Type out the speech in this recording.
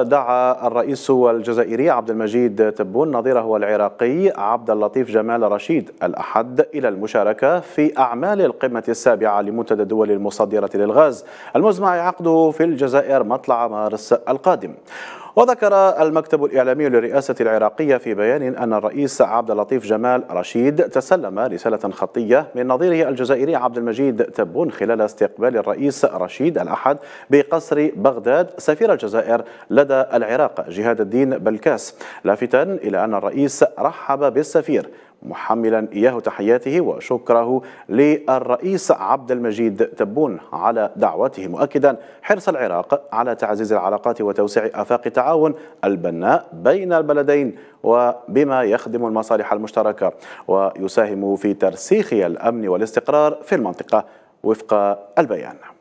دعا الرئيس الجزائري عبد المجيد تبون نظيره العراقي عبد اللطيف جمال رشيد الأحد إلى المشاركة في أعمال القمة السابعة لمنتدى الدول المصدرة للغاز المزمع عقده في الجزائر مطلع مارس القادم وذكر المكتب الإعلامي للرئاسة العراقية في بيان أن الرئيس عبد اللطيف جمال رشيد تسلم رسالة خطية من نظيره الجزائري عبد المجيد تبون خلال استقبال الرئيس رشيد الأحد بقصر بغداد سفير الجزائر لدى العراق جهاد الدين بلكاس لافتا إلى أن الرئيس رحب بالسفير محملا إياه تحياته وشكره للرئيس عبد المجيد تبون على دعوته مؤكدا حرص العراق على تعزيز العلاقات وتوسيع آفاق التعاون البناء بين البلدين وبما يخدم المصالح المشتركة ويساهم في ترسيخ الأمن والاستقرار في المنطقة وفق البيان